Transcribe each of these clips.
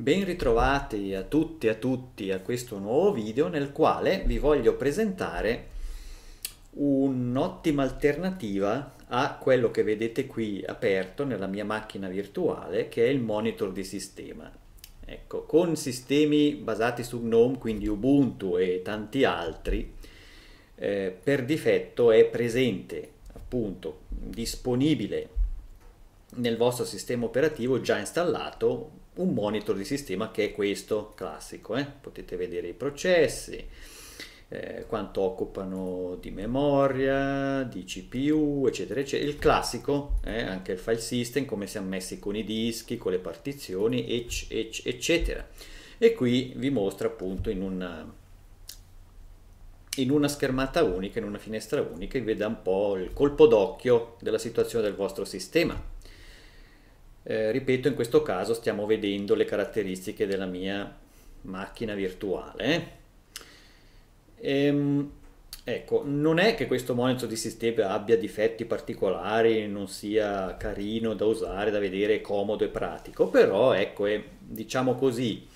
Ben ritrovati a tutti e a tutti a questo nuovo video nel quale vi voglio presentare un'ottima alternativa a quello che vedete qui aperto nella mia macchina virtuale che è il monitor di sistema. Ecco, con sistemi basati su GNOME, quindi Ubuntu e tanti altri, eh, per difetto è presente, appunto, disponibile nel vostro sistema operativo già installato un monitor di sistema che è questo classico, eh? potete vedere i processi, eh, quanto occupano di memoria, di CPU, eccetera, eccetera. Il classico, eh, anche il file system, come siamo messi con i dischi, con le partizioni, ecc, ecc, eccetera. E qui vi mostra appunto in una, in una schermata unica, in una finestra unica, e vi dà un po' il colpo d'occhio della situazione del vostro sistema. Eh, ripeto in questo caso stiamo vedendo le caratteristiche della mia macchina virtuale eh. ehm, ecco non è che questo monitor di sistema abbia difetti particolari non sia carino da usare da vedere comodo e pratico però ecco è diciamo così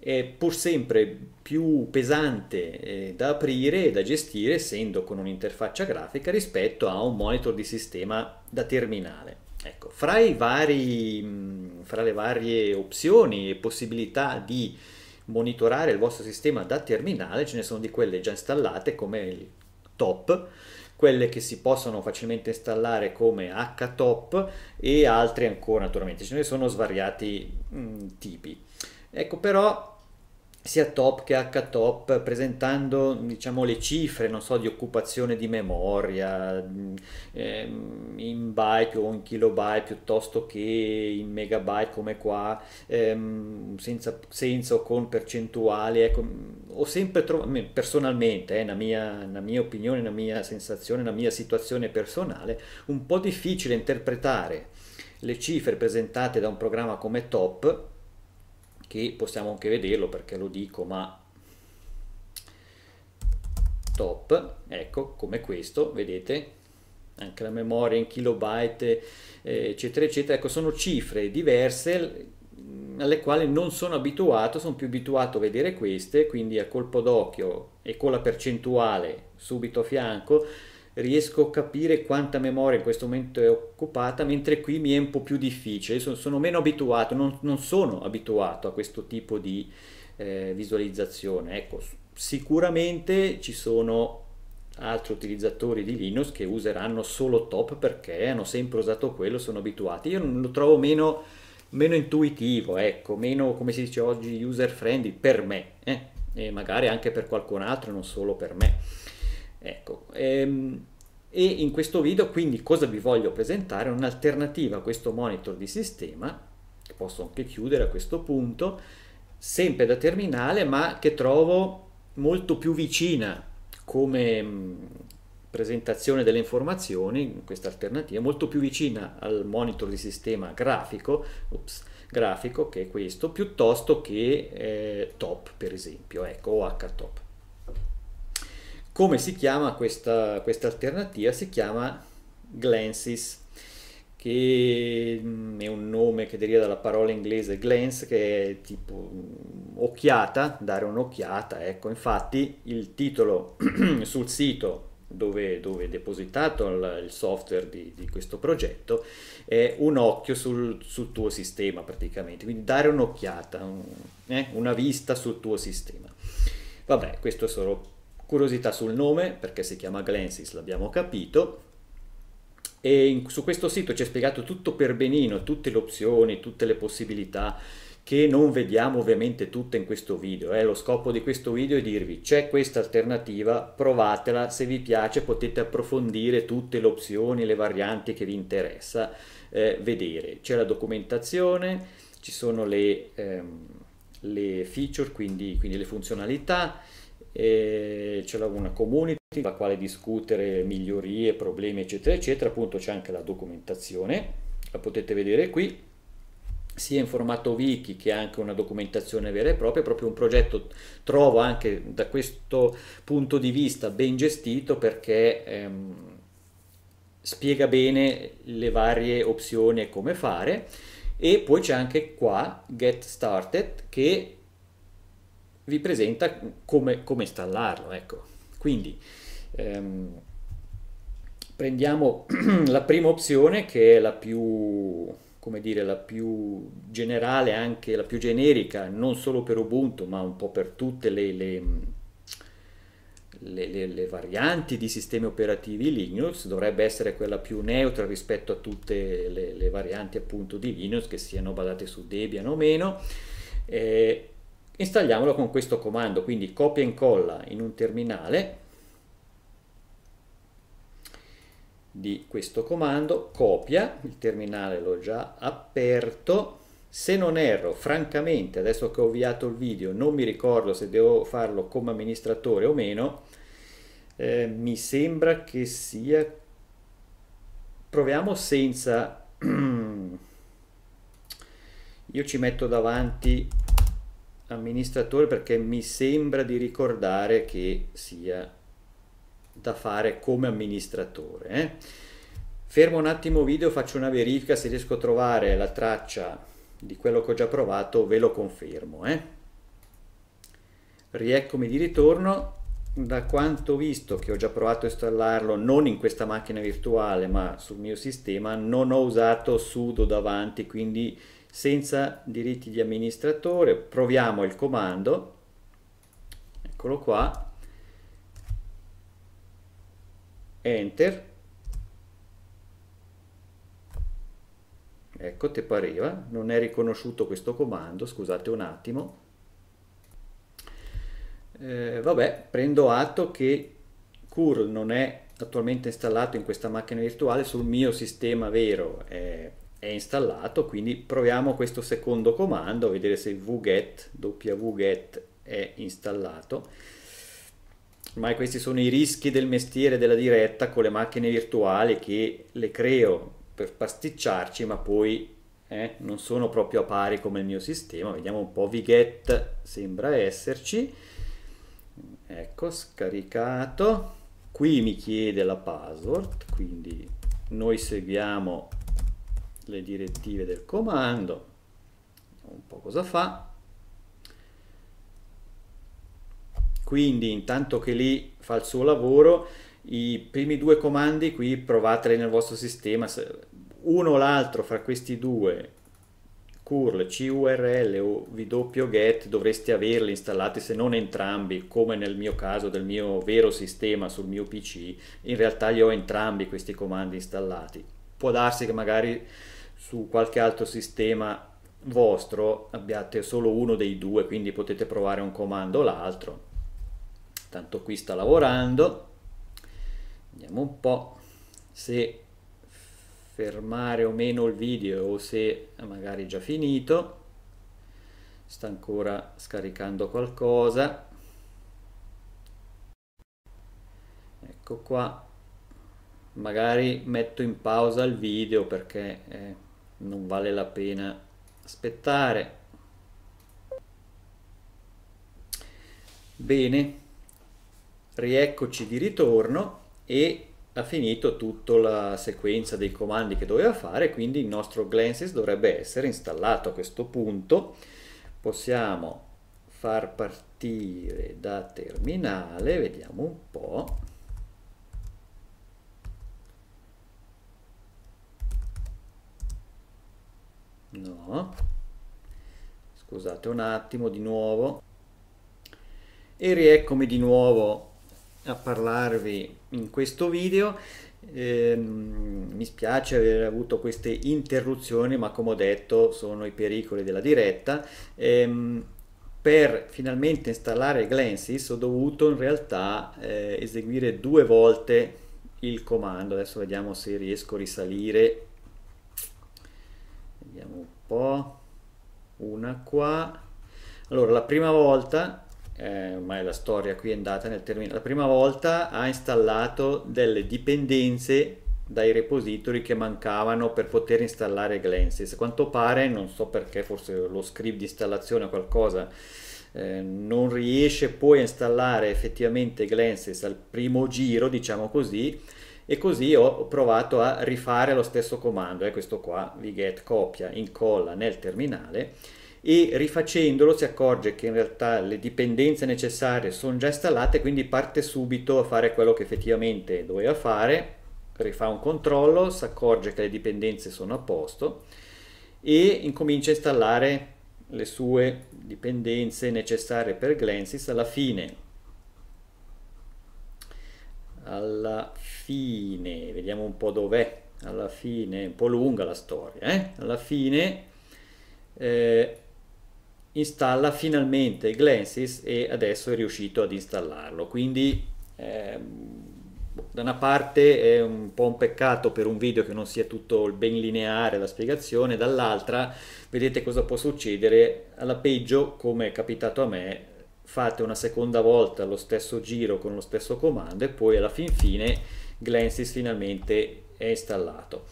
è pur sempre più pesante eh, da aprire e da gestire essendo con un'interfaccia grafica rispetto a un monitor di sistema da terminale Ecco, fra, vari, fra, le varie opzioni e possibilità di monitorare il vostro sistema da terminale ce ne sono di quelle già installate come il top, quelle che si possono facilmente installare come htop e altre ancora naturalmente, ce ne sono svariati mh, tipi. Ecco però sia top che htop presentando diciamo, le cifre non so di occupazione di memoria mm, ehm, in byte o in kilobyte piuttosto che in megabyte come qua ehm, senza, senza, o con percentuali ecco, mm, ho sempre trovato personalmente è eh, una, una, mia, opinione una mia sensazione una mia situazione personale un po' difficile interpretare le cifre presentate da un programma come top che possiamo anche vederlo perché lo dico ma top ecco come questo vedete anche la memoria in kilobyte eh, eccetera eccetera ecco sono cifre diverse alle quali non sono abituato sono più abituato a vedere queste quindi a colpo d'occhio e con la percentuale subito a fianco riesco a capire quanta memoria in questo momento è occupata, mentre qui mi è un po' più difficile, sono, sono meno abituato, non, non, sono abituato a questo tipo di eh, visualizzazione. Ecco, sicuramente ci sono altri utilizzatori di Linux che useranno solo top perché hanno sempre usato quello, sono abituati. Io lo trovo meno, meno intuitivo, ecco, meno come si dice oggi user friendly per me eh? e magari anche per qualcun altro, non solo per me. Ecco, ehm, e in questo video quindi cosa vi voglio presentare? Un'alternativa a questo monitor di sistema, che posso anche chiudere a questo punto, sempre da terminale ma che trovo molto più vicina come mm, presentazione delle informazioni, questa alternativa, molto più vicina al monitor di sistema grafico, ops, grafico che è questo, piuttosto che eh, top per esempio, ecco, o HTOP. Come si chiama questa, questa alternativa? Si chiama Glances, che mm, è un nome che deriva dalla parola inglese glance, che è tipo mm, occhiata, dare un'occhiata. Ecco, infatti il titolo sul sito dove, dove, è depositato il, software di, di, questo progetto è un occhio sul, sul tuo sistema praticamente, quindi dare un'occhiata, un, eh, una vista sul tuo sistema. Vabbè, questo è solo Curiosità sul nome, perché si chiama Glensis, l'abbiamo capito. E in, su questo sito ci è spiegato tutto per benino, tutte le opzioni, tutte le possibilità che non vediamo ovviamente tutte in questo video. Eh. Lo scopo di questo video è dirvi c'è questa alternativa, provatela, se vi piace potete approfondire tutte le opzioni, le varianti che vi interessa eh, vedere. C'è la documentazione, ci sono le, ehm, le feature, quindi, quindi le funzionalità, e c'è una community la quale discutere migliorie, problemi eccetera eccetera, appunto c'è anche la documentazione, la potete vedere qui, sia in formato wiki che anche una documentazione vera e propria, proprio un progetto trovo anche da questo punto di vista ben gestito perché ehm, spiega bene le varie opzioni e come fare e poi c'è anche qua Get Started che vi presenta come, come installarlo. Ecco. Quindi ehm, prendiamo la prima opzione che è la più, come dire, la più generale, anche la più generica, non solo per Ubuntu, ma un po' per tutte le, le le, le, le, varianti di sistemi operativi Linux dovrebbe essere quella più neutra rispetto a tutte le, le varianti appunto di Linux che siano basate su Debian o meno eh, installiamolo con questo comando, quindi copia e incolla in un terminale di questo comando, copia, il terminale l'ho già aperto, se non erro, francamente, adesso che ho avviato il video, non mi ricordo se devo farlo come amministratore o meno, eh, mi sembra che sia... proviamo senza... io ci metto davanti amministratore perché mi sembra di ricordare che sia da fare come amministratore. Eh? Fermo un attimo video, faccio una verifica, se riesco a trovare la traccia di quello che ho già provato ve lo confermo. Eh? Rieccomi di ritorno, da quanto visto che ho già provato a installarlo non in questa macchina virtuale ma sul mio sistema, non ho usato sudo davanti, quindi senza diritti di amministratore, proviamo il comando, eccolo qua, enter, ecco te pareva, non è riconosciuto questo comando, scusate un attimo, eh, vabbè, prendo atto che curl non è attualmente installato in questa macchina virtuale sul mio sistema vero, eh, è installato, quindi proviamo questo secondo comando, a vedere se wget, wget è installato. Ormai questi sono i rischi del mestiere della diretta con le macchine virtuali che le creo per pasticciarci, ma poi eh, non sono proprio a pari come il mio sistema. Vediamo un po', wget sembra esserci. Ecco, scaricato. Qui mi chiede la password, quindi noi seguiamo le direttive del comando, vediamo un po' cosa fa. Quindi intanto che lì fa il suo lavoro, i primi due comandi qui provateli nel vostro sistema, uno o l'altro fra questi due curl, curl o wget dovreste averli installati se non entrambi come nel mio caso del mio vero sistema sul mio pc in realtà li ho entrambi questi comandi installati può darsi che magari su qualche altro sistema vostro abbiate solo uno dei due, quindi potete provare un comando o l'altro. Tanto qui sta lavorando. Vediamo un po' se fermare o meno il video o se magari già finito. Sta ancora scaricando qualcosa. Ecco qua. Magari metto in pausa il video perché... Eh, non vale la pena aspettare bene rieccoci di ritorno e ha finito tutta la sequenza dei comandi che doveva fare quindi il nostro Glances dovrebbe essere installato a questo punto possiamo far partire da terminale vediamo un po' no scusate un attimo di nuovo e rieccomi di nuovo a parlarvi in questo video eh, mi spiace aver avuto queste interruzioni ma come ho detto sono i pericoli della diretta eh, per finalmente installare Glensys ho dovuto in realtà eh, eseguire due volte il comando adesso vediamo se riesco a risalire vediamo un po', una qua. Allora, la prima volta, eh, ormai la storia qui è andata nel termine la prima volta ha installato delle dipendenze dai repository che mancavano per poter installare Glances. A quanto pare, non so perché, forse lo script di installazione o qualcosa eh, non riesce poi a installare effettivamente Glances al primo giro, diciamo così, e così ho provato a rifare lo stesso comando, è eh, questo qua, vget copia, incolla nel terminale e rifacendolo si accorge che in realtà le dipendenze necessarie sono già installate quindi parte subito a fare quello che effettivamente doveva fare rifà un controllo, si accorge che le dipendenze sono a posto e incomincia a installare le sue dipendenze necessarie per Glances alla fine alla fine, vediamo un po' dov'è, alla fine, un po' lunga la storia, eh? alla fine eh, installa finalmente Glances e adesso è riuscito ad installarlo, quindi eh, da una parte è un po' un peccato per un video che non sia tutto ben lineare la spiegazione, dall'altra vedete cosa può succedere, alla peggio come è capitato a me fate una seconda volta lo stesso giro con lo stesso comando e poi alla fin fine Glances finalmente è installato.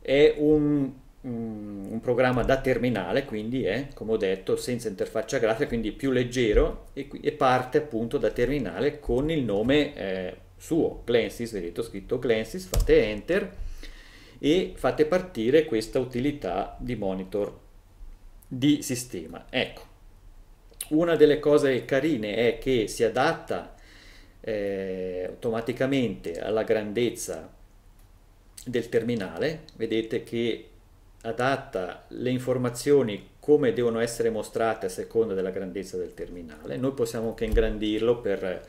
È un, mm, un programma da terminale, quindi è, come ho detto, senza interfaccia grafica, quindi più leggero e, e parte appunto da terminale con il nome eh, suo, Glances, vedete ho scritto Glances, fate Enter e fate partire questa utilità di monitor di sistema. Ecco, una delle cose carine è che si adatta a eh, automaticamente alla grandezza del terminale, vedete che adatta le informazioni come devono essere mostrate a seconda della grandezza del terminale. Noi possiamo anche ingrandirlo per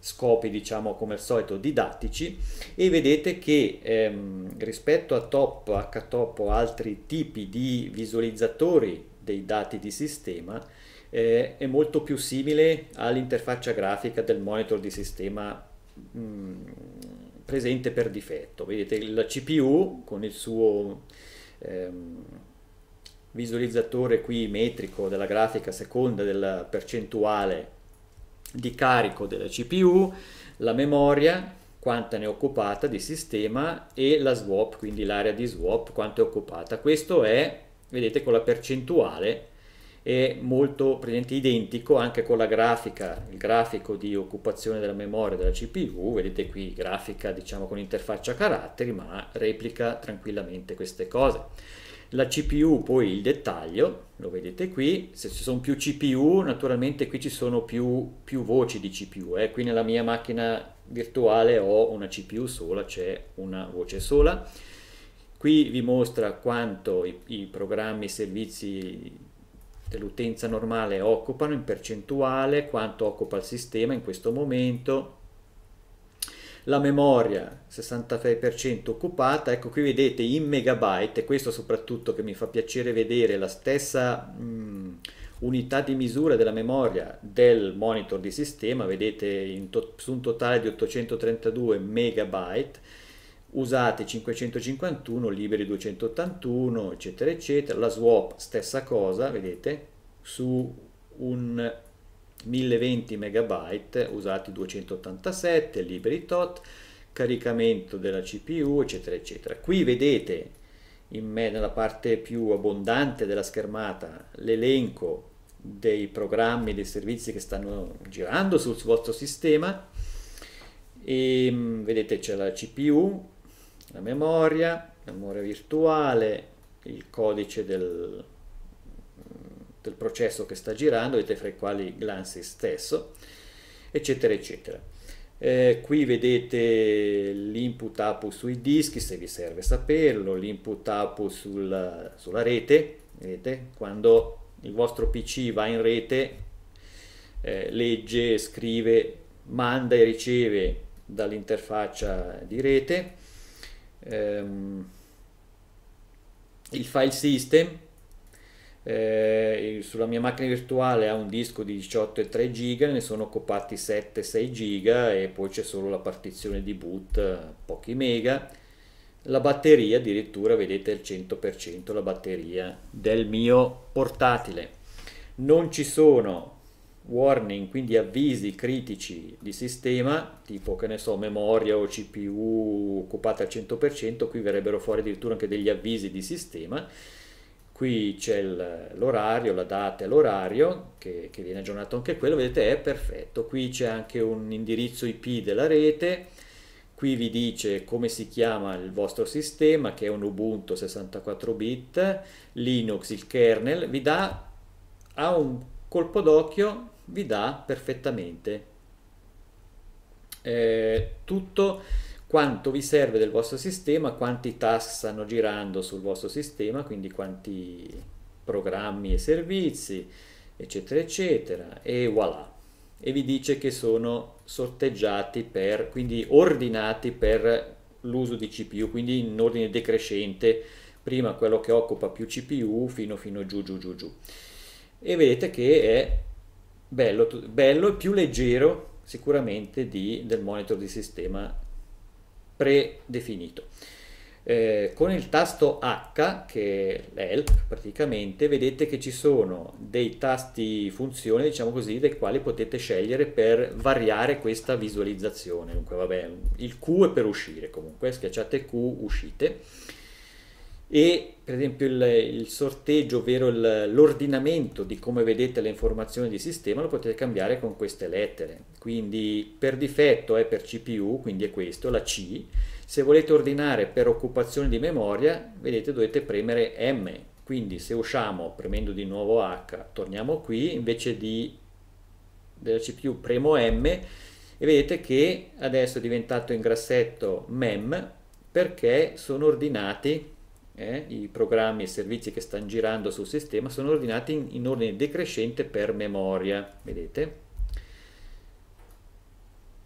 scopi diciamo come al solito didattici e vedete che ehm, rispetto a top, htop o altri tipi di visualizzatori dei dati di sistema eh, è molto più simile all'interfaccia grafica del monitor di sistema mh, mm, presente per difetto. Vedete la CPU con il suo ehm, visualizzatore qui metrico della grafica a seconda della percentuale di carico della CPU, la memoria quanta ne è occupata di sistema e la swap, quindi l'area di swap quanto è occupata. Questo è, vedete, con la percentuale è molto presente identico anche con la grafica, il grafico di occupazione della memoria della CPU, vedete qui grafica diciamo con interfaccia caratteri ma replica tranquillamente queste cose. La CPU poi il dettaglio, lo vedete qui, se ci sono più CPU naturalmente qui ci sono più, più voci di CPU, eh. qui nella mia macchina virtuale ho una CPU sola, c'è una voce sola. Qui vi mostra quanto i, i programmi e i servizi dell'utenza normale occupano in percentuale, quanto occupa il sistema in questo momento, la memoria 66% occupata, ecco qui vedete in megabyte, e questo soprattutto che mi fa piacere vedere la stessa mh, unità di misura della memoria del monitor di sistema, vedete to- su un totale di 832 megabyte, usate 551, liberi 281, eccetera, eccetera. La swap stessa cosa, vedete, su un 1020 MB usati 287, liberi tot, caricamento della CPU, eccetera, eccetera. Qui vedete me, nella parte più abbondante della schermata l'elenco dei programmi, dei servizi che stanno girando sul vostro sistema e ehm, vedete c'è la CPU, la memoria, memoria virtuale, il codice del, del processo che sta girando vedete fra i quali Glancy stesso, eccetera, eccetera. Eh, qui vedete l'input APU sui dischi, se vi serve saperlo, l'input APU sul, sulla rete, vedete? quando il vostro PC va in rete, eh, legge, scrive, manda e riceve dall'interfaccia di rete, ehm, il file system eh, sulla mia macchina virtuale ha un disco di 18,3 giga ne sono occupati 7-6 giga e poi c'è solo la partizione di boot pochi mega la batteria addirittura vedete il 100% la batteria del mio portatile non ci sono warning, quindi avvisi critici di sistema, tipo che ne so, memoria o CPU occupata al 100%, qui verrebbero fuori addirittura anche degli avvisi di sistema. Qui c'è l'orario, la data e l'orario, che, che, viene aggiornato anche quello, vedete è perfetto. Qui c'è anche un indirizzo IP della rete, qui vi dice come si chiama il vostro sistema, che è un Ubuntu 64 bit, Linux, il kernel, vi dà, a un colpo d'occhio vi dà perfettamente eh, tutto quanto vi serve del vostro sistema, quanti task stanno girando sul vostro sistema, quindi quanti programmi e servizi, eccetera, eccetera, e voilà. E vi dice che sono sorteggiati per, quindi ordinati per l'uso di CPU, quindi in ordine decrescente, prima quello che occupa più CPU fino, fino giù, giù, giù, giù. E vedete che è bello, bello e più leggero sicuramente di, del monitor di sistema predefinito. Eh, con il tasto H, che è l'help praticamente, vedete che ci sono dei tasti funzione, diciamo così, dei quali potete scegliere per variare questa visualizzazione. Dunque, vabbè, il Q è per uscire, comunque schiacciate Q, uscite e per esempio il, il sorteggio, ovvero il, l'ordinamento di come vedete le informazioni di sistema lo potete cambiare con queste lettere. Quindi per difetto è per CPU, quindi è questo, la C. Se volete ordinare per occupazione di memoria, vedete dovete premere M. Quindi se usciamo premendo di nuovo H, torniamo qui, invece di, della CPU premo M e vedete che adesso è diventato in grassetto MEM perché sono ordinati eh, i programmi e servizi che stanno girando sul sistema sono ordinati in, in ordine decrescente per memoria, vedete?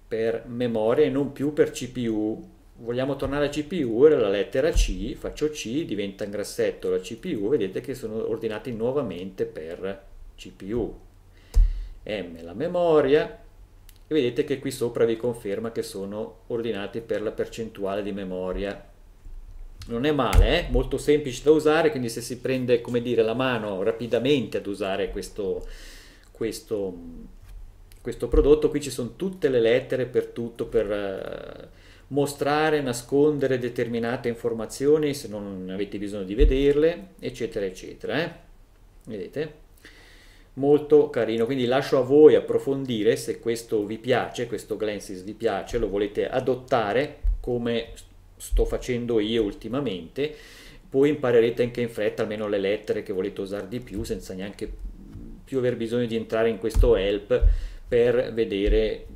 Per memoria e non più per CPU. Vogliamo tornare a CPU, era la lettera C, faccio C, diventa in grassetto la CPU, vedete che sono ordinati nuovamente per CPU. M la memoria, e vedete che qui sopra vi conferma che sono ordinati per la percentuale di memoria non è male, eh? molto semplice da usare, quindi se si prende come dire la mano rapidamente ad usare questo, questo, questo prodotto, qui ci sono tutte le lettere per tutto, per eh, mostrare, nascondere determinate informazioni se non avete bisogno di vederle, eccetera, eccetera. Eh? Vedete? Molto carino, quindi lascio a voi approfondire se questo vi piace, questo Glensis vi piace, lo volete adottare come strumento sto facendo io ultimamente, poi imparerete anche in fretta almeno le lettere che volete usare di più senza neanche più aver bisogno di entrare in questo help per vedere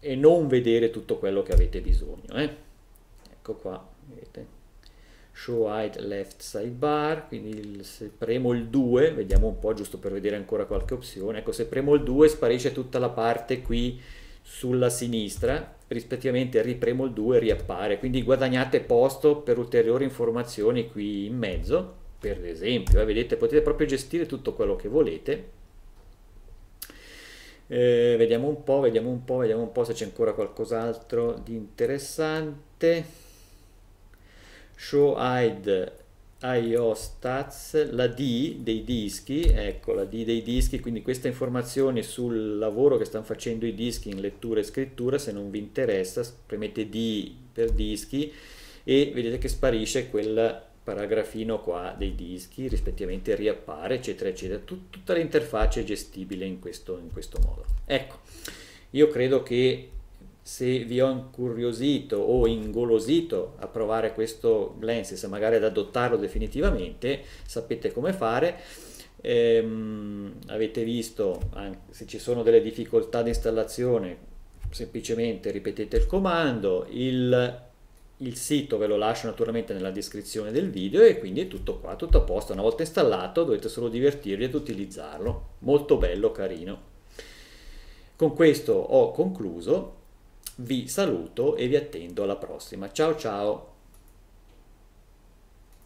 e non vedere tutto quello che avete bisogno. Eh? Ecco qua, vedete show hide left sidebar, quindi il, se premo il 2, vediamo un po' giusto per vedere ancora qualche opzione, ecco se premo il 2 sparisce tutta la parte qui sulla sinistra, rispettivamente ripremo il 2 e riappare, quindi guadagnate posto per ulteriori informazioni qui in mezzo, per esempio, eh, vedete potete proprio gestire tutto quello che volete. Eh, vediamo un po', vediamo un po', vediamo un po' se c'è ancora qualcos'altro di interessante. Show hide IOSTATS, la D dei dischi, ecco la D dei dischi, quindi queste informazioni sul lavoro che stanno facendo i dischi in lettura e scrittura, se non vi interessa premete D per dischi e vedete che sparisce quel paragrafino qua dei dischi, rispettivamente riappare eccetera eccetera, Tut tutta l'interfaccia è gestibile in questo, in questo modo. Ecco, io credo che se vi ho incuriosito o ingolosito a provare questo e magari ad adottarlo definitivamente, sapete come fare. Ehm, avete visto se ci sono delle difficoltà di installazione, semplicemente ripetete il comando, il, il sito ve lo lascio naturalmente nella descrizione del video e quindi è tutto qua, tutto a posto, una volta installato dovete solo divertirvi ad utilizzarlo, molto bello, carino. Con questo ho concluso vi saluto e vi attendo alla prossima. Ciao ciao!